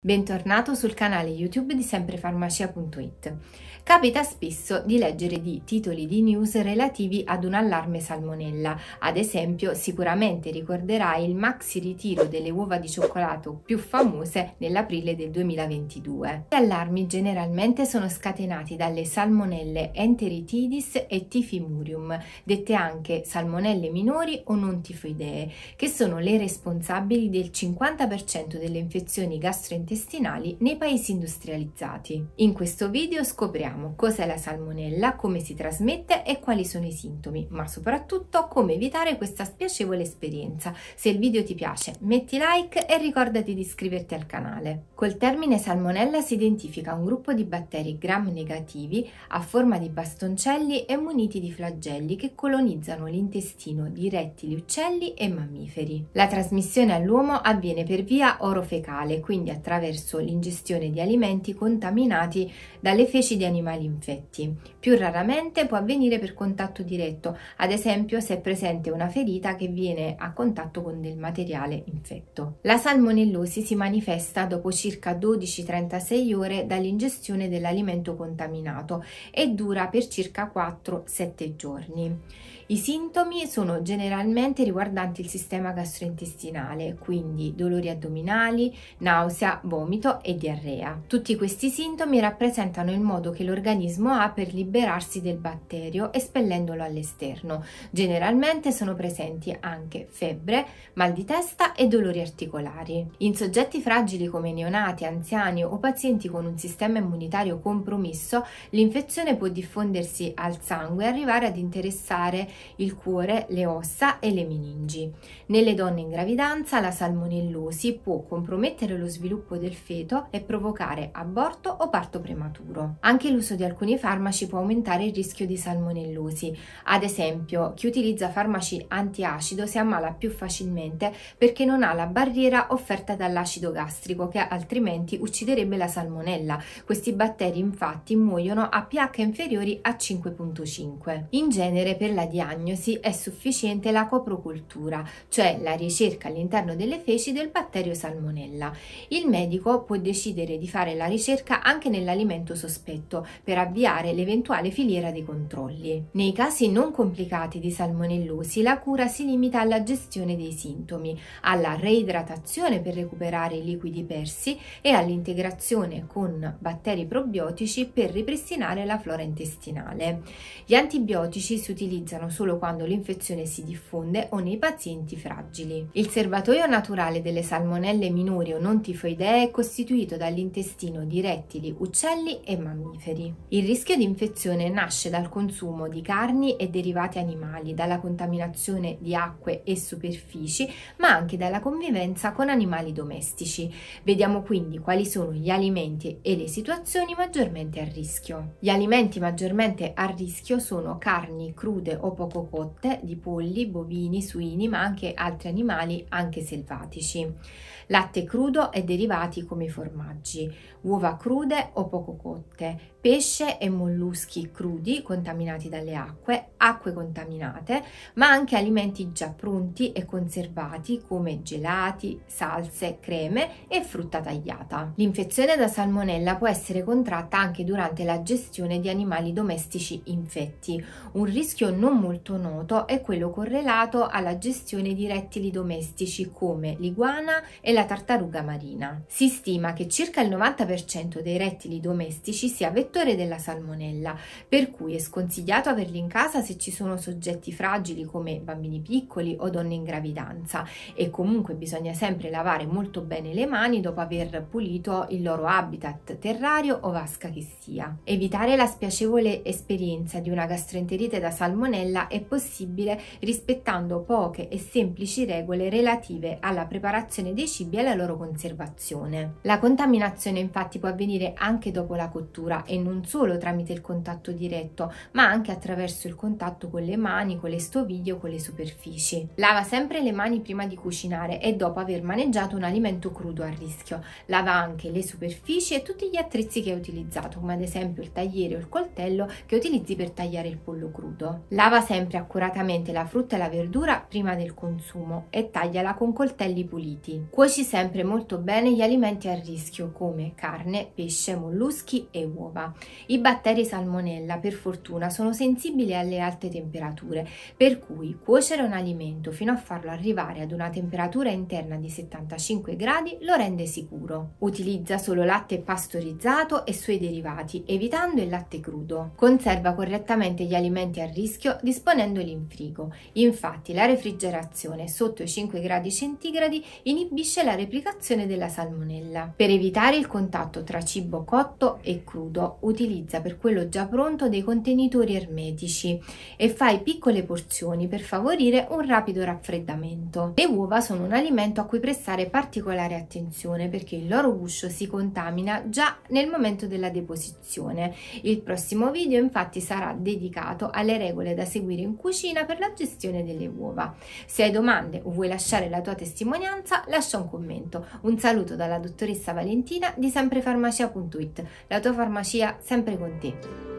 Bentornato sul canale YouTube di semprefarmacia.it. Capita spesso di leggere di titoli di news relativi ad un allarme salmonella. Ad esempio, sicuramente ricorderai il maxi ritiro delle uova di cioccolato più famose nell'aprile del 2022. Gli allarmi generalmente sono scatenati dalle salmonelle Enteritidis e Tifimurium, dette anche salmonelle minori o non tifoidee, che sono le responsabili del 50% delle infezioni gastroenterologiche intestinali nei paesi industrializzati. In questo video scopriamo cos'è la salmonella, come si trasmette e quali sono i sintomi, ma soprattutto come evitare questa spiacevole esperienza. Se il video ti piace metti like e ricordati di iscriverti al canale. Col termine salmonella si identifica un gruppo di batteri gram negativi a forma di bastoncelli e muniti di flagelli che colonizzano l'intestino di rettili, uccelli e mammiferi. La trasmissione all'uomo avviene per via orofecale, quindi attraverso attraverso l'ingestione di alimenti contaminati dalle feci di animali infetti. Più raramente può avvenire per contatto diretto, ad esempio se è presente una ferita che viene a contatto con del materiale infetto. La salmonellosi si manifesta dopo circa 12-36 ore dall'ingestione dell'alimento contaminato e dura per circa 4-7 giorni. I sintomi sono generalmente riguardanti il sistema gastrointestinale, quindi dolori addominali, nausea, vomito e diarrea. Tutti questi sintomi rappresentano il modo che l'organismo ha per liberarsi del batterio espellendolo all'esterno. Generalmente sono presenti anche febbre, mal di testa e dolori articolari. In soggetti fragili come neonati, anziani o pazienti con un sistema immunitario compromesso, l'infezione può diffondersi al sangue e arrivare ad interessare il cuore, le ossa e le meningi. Nelle donne in gravidanza la salmonellosi può compromettere lo sviluppo del feto e provocare aborto o parto prematuro. Anche l'uso di alcuni farmaci può aumentare il rischio di salmonellosi. Ad esempio, chi utilizza farmaci antiacido si ammala più facilmente perché non ha la barriera offerta dall'acido gastrico che altrimenti ucciderebbe la salmonella. Questi batteri infatti muoiono a pH inferiori a 5.5. In genere per la diagnosi è sufficiente la coprocultura, cioè la ricerca all'interno delle feci del batterio salmonella. Il medico medico può decidere di fare la ricerca anche nell'alimento sospetto per avviare l'eventuale filiera dei controlli. Nei casi non complicati di salmonellosi la cura si limita alla gestione dei sintomi, alla reidratazione per recuperare i liquidi persi e all'integrazione con batteri probiotici per ripristinare la flora intestinale. Gli antibiotici si utilizzano solo quando l'infezione si diffonde o nei pazienti fragili. Il serbatoio naturale delle salmonelle minori o non tifoidee è costituito dall'intestino di rettili, uccelli e mammiferi. Il rischio di infezione nasce dal consumo di carni e derivati animali, dalla contaminazione di acque e superfici, ma anche dalla convivenza con animali domestici. Vediamo quindi quali sono gli alimenti e le situazioni maggiormente a rischio. Gli alimenti maggiormente a rischio sono carni crude o poco cotte di polli, bovini, suini, ma anche altri animali, anche selvatici. Latte crudo e derivati coltivati come formaggi, uova crude o poco cotte, pesce e molluschi crudi contaminati dalle acque, acque contaminate, ma anche alimenti già pronti e conservati come gelati, salse, creme e frutta tagliata. L'infezione da salmonella può essere contratta anche durante la gestione di animali domestici infetti. Un rischio non molto noto è quello correlato alla gestione di rettili domestici come l'iguana e la tartaruga marina. Si stima che circa il 90% dei rettili domestici sia vettore della salmonella, per cui è sconsigliato averli in casa se ci sono soggetti fragili come bambini piccoli o donne in gravidanza e comunque bisogna sempre lavare molto bene le mani dopo aver pulito il loro habitat terrario o vasca che sia. Evitare la spiacevole esperienza di una gastroenterite da salmonella è possibile rispettando poche e semplici regole relative alla preparazione dei cibi e alla loro conservazione contaminazione. La contaminazione infatti può avvenire anche dopo la cottura e non solo tramite il contatto diretto, ma anche attraverso il contatto con le mani, con le stoviglie o con le superfici. Lava sempre le mani prima di cucinare e dopo aver maneggiato un alimento crudo a rischio. Lava anche le superfici e tutti gli attrezzi che hai utilizzato, come ad esempio il tagliere o il coltello che utilizzi per tagliare il pollo crudo. Lava sempre accuratamente la frutta e la verdura prima del consumo e tagliala con coltelli puliti. Cuoci sempre molto bene gli alimenti alimenti a rischio come carne, pesce, molluschi e uova. I batteri salmonella per fortuna sono sensibili alle alte temperature, per cui cuocere un alimento fino a farlo arrivare ad una temperatura interna di 75 gradi lo rende sicuro. Utilizza solo latte pastorizzato e suoi derivati, evitando il latte crudo. Conserva correttamente gli alimenti a rischio disponendoli in frigo. Infatti la refrigerazione sotto i 5 gradi centigradi inibisce la replicazione della salmonella salmonella. Per evitare il contatto tra cibo cotto e crudo, utilizza per quello già pronto dei contenitori ermetici e fai piccole porzioni per favorire un rapido raffreddamento. Le uova sono un alimento a cui prestare particolare attenzione perché il loro guscio si contamina già nel momento della deposizione. Il prossimo video infatti sarà dedicato alle regole da seguire in cucina per la gestione delle uova. Se hai domande o vuoi lasciare la tua testimonianza, lascia un commento. Un saluto da dalla dottoressa Valentina di semprefarmacia.it, la tua farmacia sempre con te.